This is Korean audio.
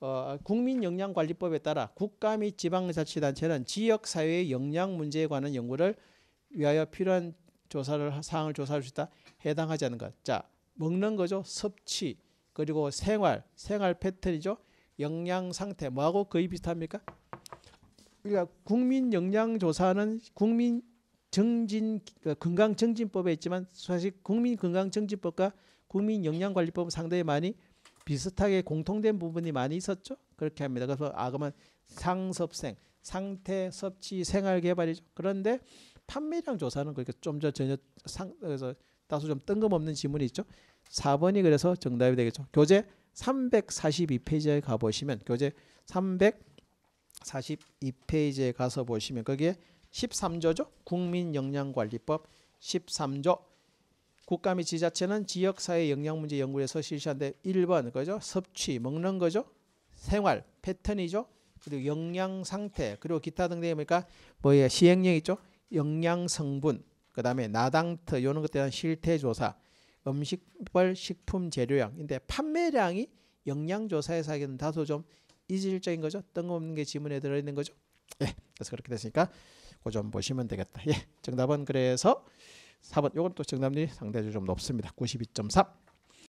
어, 국민역량관리법에 따라 국가 및 지방자치단체는 지역사회의 역량 문제에 관한 연구를 위하여 필요한 조사를 사항을 조사할 수 있다. 해당하지 않는 것. 자, 먹는 거죠. 섭취. 그리고 생활, 생활 패턴이죠. 영양 상태 뭐하고 거의 비슷합니까? 그러니까 국민 영양 조사는 그 국민 정진 건강 정진법에 있지만 사실 국민 건강 정진법과 국민 영양 관리법은 상당히 많이 비슷하게 공통된 부분이 많이 있었죠. 그렇게 합니다. 그래서 아 그러면 상섭생, 상태, 섭취, 생활 개발이죠. 그런데 판매량 조사는 그렇게 좀더 전혀 상 그래서 다소 좀 뜬금없는 지문이 있죠. 4번이 그래서 정답이 되겠죠. 교재 342페이지에 가 보시면 교재 342페이지에 가서 보시면 거기에 13조죠. 국민영양관리법 13조 국가 및 지자체는 지역사회 영양문제 연구에서 실시한 데 1번 그죠? 섭취, 먹는 거죠? 생활, 패턴이죠? 그리고 영양 상태, 그리고 기타 등등의 그니까 뭐예 시행령 있죠? 영양 성분, 그 다음에 나당트 이런 것에 대한 실태 조사, 음식별 식품 재료량인데 판매량이 영양 조사에서 하기는 다소 좀 이질적인 거죠. 뜬금없는 게 지문에 들어있는 거죠. 예, 그래서 그렇게 됐으니까 그좀 보시면 되겠다. 예, 정답은 그래서 4번 요건 또 정답률이 상대적으로 좀 높습니다. 92.3